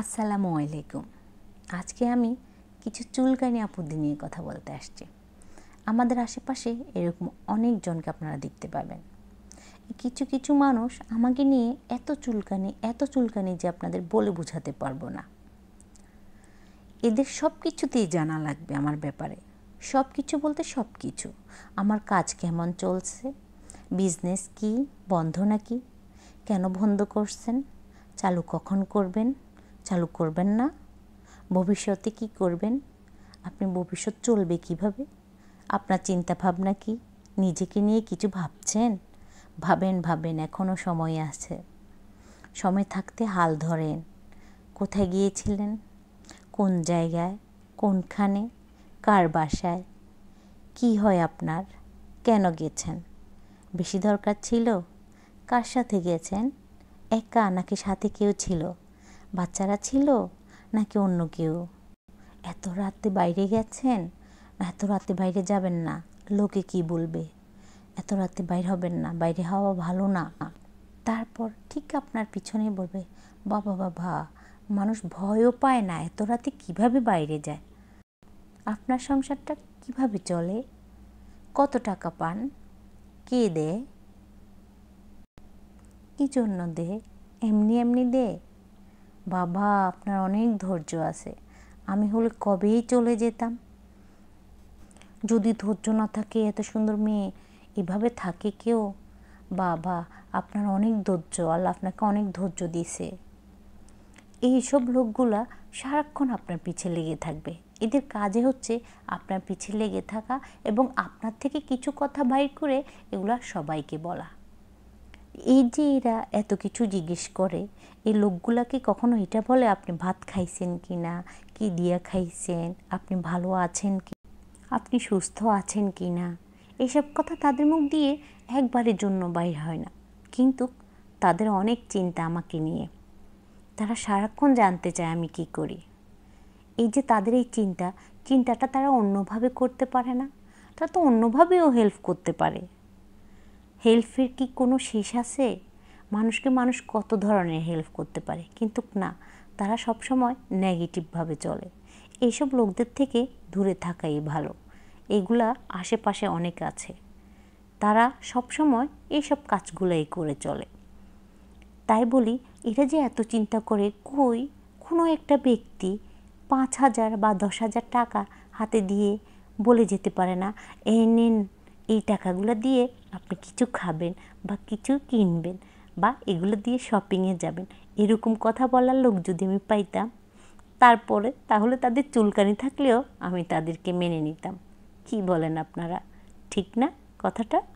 আসসালামু আলাইকুম আজকে আমি কিছু চুলকানি আপুদি নিয়ে কথা বলতে আসছি আমাদের আশেপাশে এরকম অনেকজনকে আপনারা দেখতে পাবেন কিছু কিছু মানুষ আমাকে নিয়ে এত চুলকানি এত চুলকানি যে আপনাদের বলে বোঝাতে পারবো না এদের সব কিছুতেই জানা লাগবে আমার ব্যাপারে সব কিছু বলতে সব কিছু আমার কাজ কেমন চলছে বিজনেস কি বন্ধ নাকি কেন বন্ধ করছেন চালু কখন করবেন চালু করবেন না ভবিষ্যতে কি করবেন আপনি ভবিষ্যৎ চলবে কিভাবে আপনার চিন্তা ভাবনা কি নিজেকে নিয়ে কিছু ভাবছেন ভাবেন ভাবেন এখনও সময় আছে সময় থাকতে হাল ধরেন কোথায় গিয়েছিলেন কোন জায়গায় কোনখানে কার বাসায় কি হয় আপনার কেন গেছেন বেশি দরকার ছিল কার সাথে গেছেন একা নাকি সাথে কেউ ছিল বাচ্চারা ছিল নাকি অন্য কেউ এত রাতে বাইরে গেছেন না এত রাতে বাইরে যাবেন না লোকে কি বলবে এত রাতে বাইরে হবেন না বাইরে হওয়া ভালো না তারপর ঠিক আপনার পিছনে বলবে বাবা বাবা মানুষ ভয়ও পায় না এত রাতে কিভাবে বাইরে যায় আপনার সংসারটা কিভাবে চলে কত টাকা পান কে দেয় কি জন্য দে এমনি এমনি দে বাবা আপনার অনেক ধৈর্য আছে আমি হলে কবেই চলে যেতাম যদি ধৈর্য না থাকে এত সুন্দর মেয়ে এভাবে থাকে কেউ বাবা আপনার অনেক ধৈর্য আল্লাহ আপনাকে অনেক ধৈর্য দিছে এইসব লোকগুলা সারাক্ষণ আপনার পিছে লেগে থাকবে এদের কাজে হচ্ছে আপনার পিছে লেগে থাকা এবং আপনার থেকে কিছু কথা বাইর করে এগুলা সবাইকে বলা এই যে এরা এত কিছু জিজ্ঞেস করে এই লোকগুলাকে কখনো এটা বলে আপনি ভাত খাইছেন কি না কী দিয়া খাইছেন আপনি ভালো আছেন কি আপনি সুস্থ আছেন কি না এইসব কথা তাদের মুখ দিয়ে একবারের জন্য বাইর হয় না কিন্তু তাদের অনেক চিন্তা আমাকে নিয়ে তারা সারাক্ষণ জানতে চায় আমি কি করি এই যে তাদের এই চিন্তা চিন্তাটা তারা অন্যভাবে করতে পারে না তারা তো অন্যভাবেও হেল্প করতে পারে হেল্পের কি কোনো শেষ আছে মানুষকে মানুষ কত ধরনের হেল্প করতে পারে কিন্তু না তারা সবসময় নেগেটিভভাবে চলে এইসব লোকদের থেকে দূরে থাকাই ভালো এগুলা আশেপাশে অনেক আছে তারা সবসময় এইসব কাজগুলোই করে চলে তাই বলি এরা যে এত চিন্তা করে কই কোনো একটা ব্যক্তি পাঁচ হাজার বা দশ হাজার টাকা হাতে দিয়ে বলে যেতে পারে না এই নিন এই টাকাগুলো দিয়ে আপনি কিছু খাবেন বা কিছু কিনবেন বা এগুলো দিয়ে শপিংয়ে যাবেন এরকম কথা বলার লোক যদি আমি পাইতাম তারপরে তাহলে তাদের চুলকানি থাকলেও আমি তাদেরকে মেনে নিতাম কি বলেন আপনারা ঠিক না কথাটা